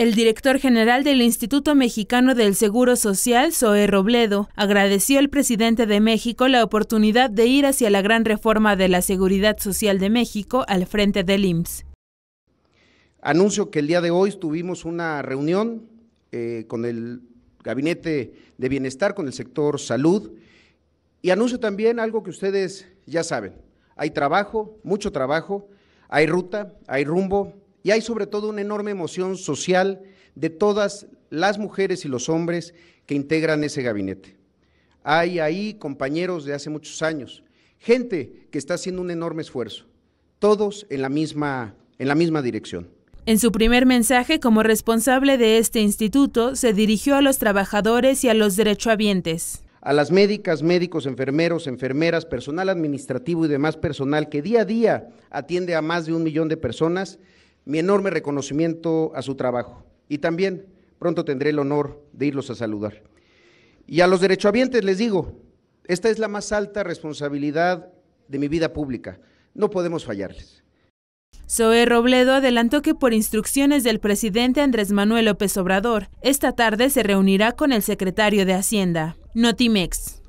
El director general del Instituto Mexicano del Seguro Social, Zoe Robledo, agradeció al presidente de México la oportunidad de ir hacia la gran reforma de la Seguridad Social de México al frente del IMSS. Anuncio que el día de hoy tuvimos una reunión eh, con el Gabinete de Bienestar, con el sector salud, y anuncio también algo que ustedes ya saben. Hay trabajo, mucho trabajo, hay ruta, hay rumbo, y hay sobre todo una enorme emoción social de todas las mujeres y los hombres que integran ese gabinete. Hay ahí compañeros de hace muchos años, gente que está haciendo un enorme esfuerzo, todos en la misma, en la misma dirección. En su primer mensaje como responsable de este instituto, se dirigió a los trabajadores y a los derechohabientes. A las médicas, médicos, enfermeros, enfermeras, personal administrativo y demás personal que día a día atiende a más de un millón de personas, mi enorme reconocimiento a su trabajo y también pronto tendré el honor de irlos a saludar. Y a los derechohabientes les digo, esta es la más alta responsabilidad de mi vida pública, no podemos fallarles. Zoe Robledo adelantó que por instrucciones del presidente Andrés Manuel López Obrador, esta tarde se reunirá con el secretario de Hacienda, Notimex.